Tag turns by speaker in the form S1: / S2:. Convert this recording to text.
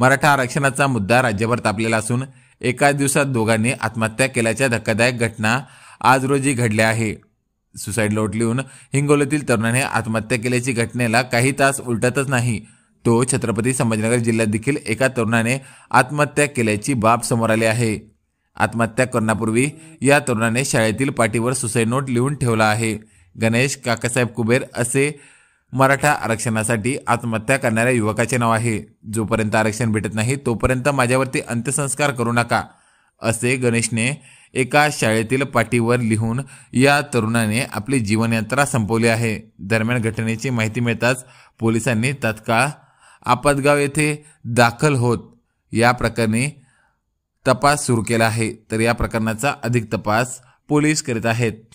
S1: मराठा आरक्षणाचा मुद्दा राज्यभर तापलेला असून एकाच दिवसात दोघांनी आत्महत्या केल्याच्या धक्कादायक घटना आज रोजी घडल्या आहे सुसाईड लोट लिहून हिंगोलीतील तरुणाने आत्महत्या केल्याची घटनेला काही तास उलटतच नाही तो छत्रपती संभाजीनगर जिल्ह्यात देखील एका तरुणाने आत्महत्या केल्याची बाब समोर आली आहे आत्महत्या करण्यापूर्वी या तरुणाने शाळेतील पाठीवर सुसाईड नोट लिहून ठेवला आहे गणेश काकासाहेब कुबेर असे मराठा आरक्षणासाठी आत्महत्या करणाऱ्या युवकाचे नाव आहे जोपर्यंत आरक्षण भेटत नाही तोपर्यंत माझ्यावरती अंत्यसंस्कार करू नका असे गणेशने एका शाळेतील पाठीवर लिहून या तरुणाने आपली जीवनयात्रा संपवली आहे दरम्यान घटनेची माहिती मिळताच पोलिसांनी तत्काळ आपतगाव येथे दाखल होत या प्रकरणी तपास सुरू केला आहे तर या प्रकरणाचा अधिक तपास पोलीस करीत आहेत